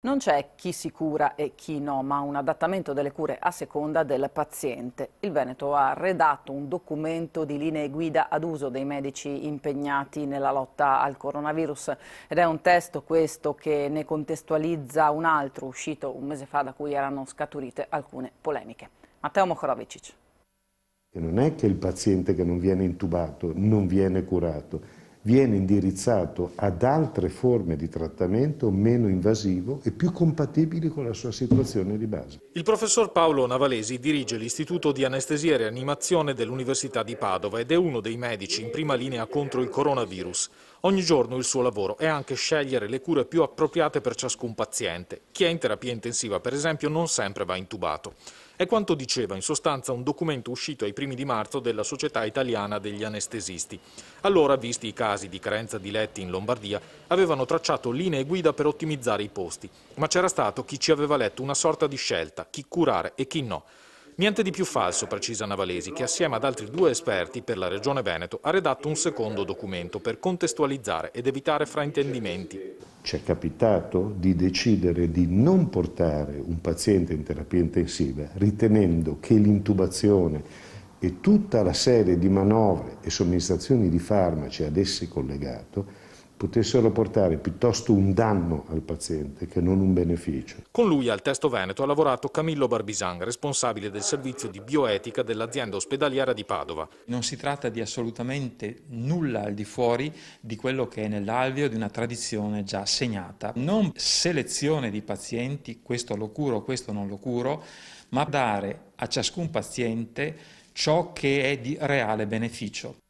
Non c'è chi si cura e chi no, ma un adattamento delle cure a seconda del paziente. Il Veneto ha redatto un documento di linee guida ad uso dei medici impegnati nella lotta al coronavirus ed è un testo questo che ne contestualizza un altro uscito un mese fa da cui erano scaturite alcune polemiche. Matteo Mokorovicic. Non è che il paziente che non viene intubato non viene curato, viene indirizzato ad altre forme di trattamento meno invasivo e più compatibili con la sua situazione di base. Il professor Paolo Navalesi dirige l'Istituto di Anestesia e Rianimazione dell'Università di Padova ed è uno dei medici in prima linea contro il coronavirus. Ogni giorno il suo lavoro è anche scegliere le cure più appropriate per ciascun paziente. Chi è in terapia intensiva, per esempio, non sempre va intubato. È quanto diceva in sostanza un documento uscito ai primi di marzo della Società Italiana degli Anestesisti. Allora, visti i casi di carenza di letti in Lombardia, avevano tracciato linee guida per ottimizzare i posti, ma c'era stato chi ci aveva letto una sorta di scelta, chi curare e chi no. Niente di più falso, precisa Navalesi, che assieme ad altri due esperti per la Regione Veneto ha redatto un secondo documento per contestualizzare ed evitare fraintendimenti. Ci è capitato di decidere di non portare un paziente in terapia intensiva ritenendo che l'intubazione e tutta la serie di manovre e somministrazioni di farmaci ad essi collegato potessero portare piuttosto un danno al paziente che non un beneficio. Con lui al Testo Veneto ha lavorato Camillo Barbisan, responsabile del servizio di bioetica dell'azienda ospedaliera di Padova. Non si tratta di assolutamente nulla al di fuori di quello che è nell'alveo di una tradizione già segnata. Non selezione di pazienti, questo lo curo, questo non lo curo, ma dare a ciascun paziente ciò che è di reale beneficio.